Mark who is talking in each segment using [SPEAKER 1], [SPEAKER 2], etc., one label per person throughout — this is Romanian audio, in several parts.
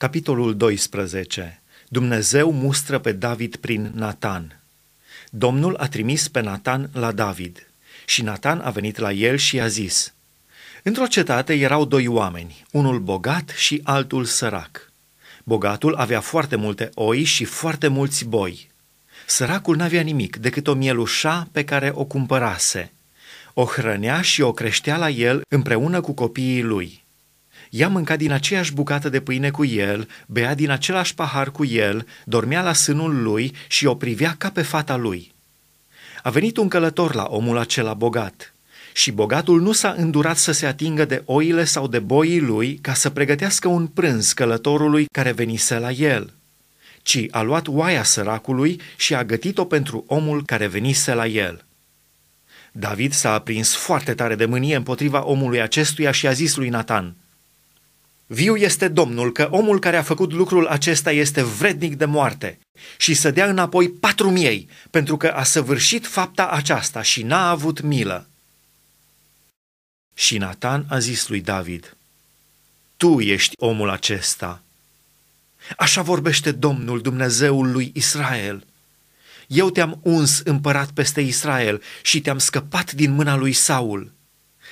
[SPEAKER 1] Capitolul 12. Dumnezeu mustră pe David prin Natan. Domnul a trimis pe Natan la David și Natan a venit la el și i-a zis, Într-o cetate erau doi oameni, unul bogat și altul sărac. Bogatul avea foarte multe oi și foarte mulți boi. Săracul n-avea nimic decât o mielușa pe care o cumpărase. O hrănea și o creștea la el împreună cu copiii lui – ea mânca din aceeași bucată de pâine cu el, bea din același pahar cu el, dormea la sânul lui și o privea ca pe fata lui. A venit un călător la omul acela bogat și bogatul nu s-a îndurat să se atingă de oile sau de boii lui ca să pregătească un prânz călătorului care venise la el, ci a luat oaia săracului și a gătit-o pentru omul care venise la el. David s-a aprins foarte tare de mânie împotriva omului acestuia și a zis lui Nathan. Viu este Domnul că omul care a făcut lucrul acesta este vrednic de moarte și să dea înapoi patru miei, pentru că a săvârșit fapta aceasta și n-a avut milă. Și Nathan a zis lui David, Tu ești omul acesta. Așa vorbește Domnul Dumnezeul lui Israel. Eu te-am uns împărat peste Israel și te-am scăpat din mâna lui Saul.”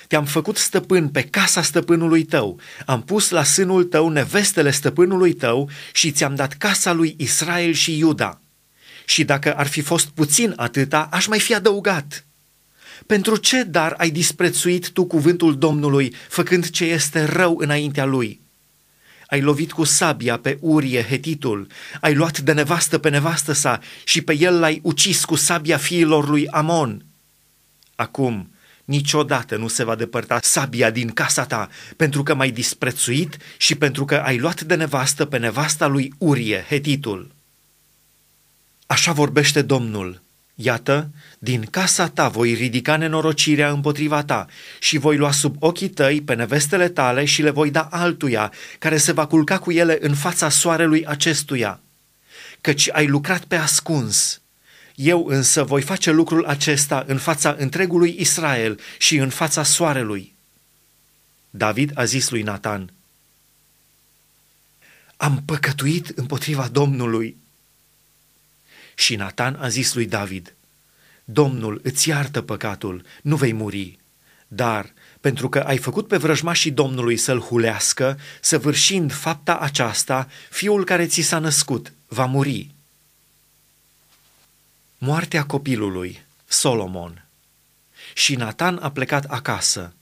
[SPEAKER 1] Te-am făcut stăpân pe casa stăpânului tău, am pus la sânul tău nevestele stăpânului tău și ți-am dat casa lui Israel și Iuda. Și dacă ar fi fost puțin atâta, aș mai fi adăugat. Pentru ce dar ai disprețuit tu cuvântul Domnului, făcând ce este rău înaintea lui?" ai lovit cu sabia pe Urie, hetitul, ai luat de nevastă pe nevastă sa și pe el l-ai ucis cu sabia fiilor lui Amon. Acum, niciodată nu se va depărta sabia din casa ta, pentru că m-ai disprețuit și pentru că ai luat de nevastă pe nevasta lui Urie, hetitul. Așa vorbește Domnul. Iată, din casa ta voi ridica nenorocirea împotriva ta și voi lua sub ochii tăi pe nevestele tale și le voi da altuia, care se va culca cu ele în fața soarelui acestuia. Căci ai lucrat pe ascuns, eu însă voi face lucrul acesta în fața întregului Israel și în fața soarelui. David a zis lui Nathan: Am păcătuit împotriva Domnului. Și Nathan a zis lui David, Domnul îți iartă păcatul, nu vei muri, dar pentru că ai făcut pe vrăjmașii Domnului să-l hulească, săvârșind fapta aceasta, fiul care ți s-a născut va muri. Moartea copilului, Solomon. Și Nathan a plecat acasă.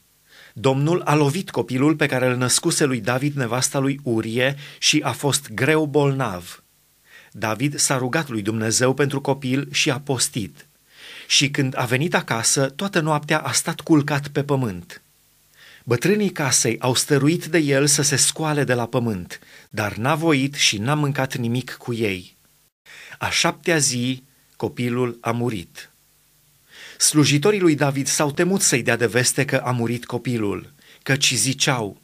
[SPEAKER 1] Domnul a lovit copilul pe care îl născuse lui David nevasta lui Urie și a fost greu bolnav. David s-a rugat lui Dumnezeu pentru copil și a postit. Și când a venit acasă, toată noaptea a stat culcat pe pământ. Bătrânii casei au stăruit de el să se scoale de la pământ, dar n-a voit și n-a mâncat nimic cu ei. A șaptea zi, Copilul a murit. Slujitorii lui David s-au temut să-i dea de veste că a murit copilul, căci ziceau,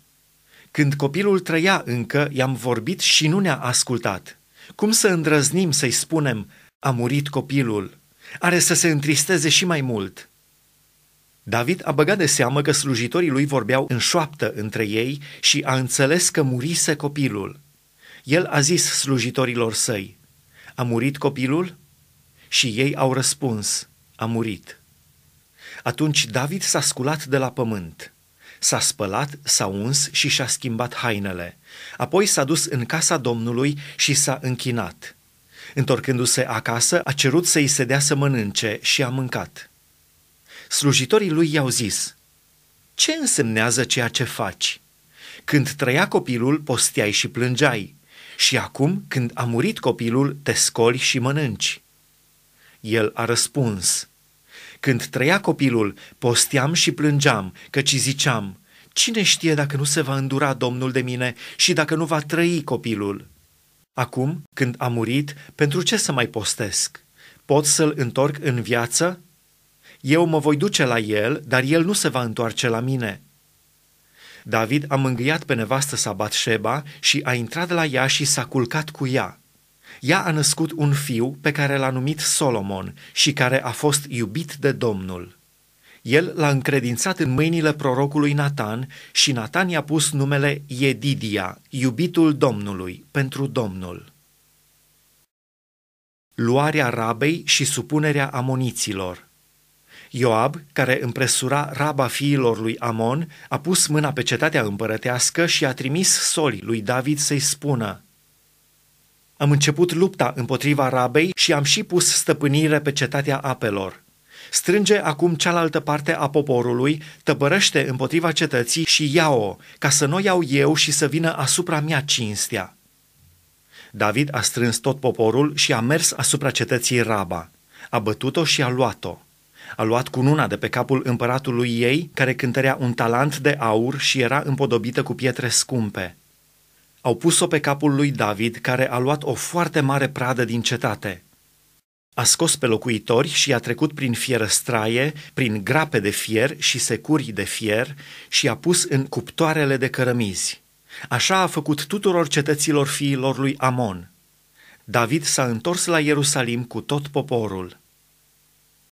[SPEAKER 1] când copilul trăia încă, i-am vorbit și nu ne-a ascultat. Cum să îndrăznim să-i spunem, a murit copilul? Are să se întristeze și mai mult. David a băgat de seamă că slujitorii lui vorbeau în șoaptă între ei și a înțeles că murise copilul. El a zis slujitorilor săi, a murit copilul? Și ei au răspuns, a murit. Atunci David s-a sculat de la pământ, s-a spălat, s-a uns și și-a schimbat hainele. Apoi s-a dus în casa Domnului și s-a închinat. Întorcându-se acasă, a cerut să-i se dea să mănânce și a mâncat. Slujitorii lui i-au zis, Ce însemnează ceea ce faci? Când trăia copilul, posteai și plângeai, și acum, când a murit copilul, te scoli și mănânci. El a răspuns. Când trăia copilul, posteam și plângeam, căci ziceam, cine știe dacă nu se va îndura Domnul de mine și dacă nu va trăi copilul? Acum, când a murit, pentru ce să mai postesc? Pot să-l întorc în viață? Eu mă voi duce la el, dar el nu se va întoarce la mine. David a mângâiat pe nevastă sa Batșeba și a intrat la ea și s-a culcat cu ea. Ea a născut un fiu pe care l-a numit Solomon și care a fost iubit de Domnul. El l-a încredințat în mâinile prorocului Natan și Natan i-a pus numele Iedidia, iubitul Domnului, pentru Domnul. Luarea Rabei și supunerea amoniților Ioab, care împresura raba fiilor lui Amon, a pus mâna pe cetatea împărătească și a trimis soli lui David să-i spună – am început lupta împotriva Rabei și am și pus stăpânire pe cetatea apelor. Strânge acum cealaltă parte a poporului, tăbărăște împotriva cetății și ia-o, ca să nu iau eu și să vină asupra mea cinstea. David a strâns tot poporul și a mers asupra cetății Raba. A bătut-o și a luat-o. A luat cununa de pe capul împăratului ei, care cântărea un talent de aur și era împodobită cu pietre scumpe. Au pus-o pe capul lui David, care a luat o foarte mare pradă din cetate. A scos pe locuitori și a trecut prin fierăstraie, prin grape de fier și securi de fier și a pus în cuptoarele de cărămizi. Așa a făcut tuturor cetăților fiilor lui Amon. David s-a întors la Ierusalim cu tot poporul.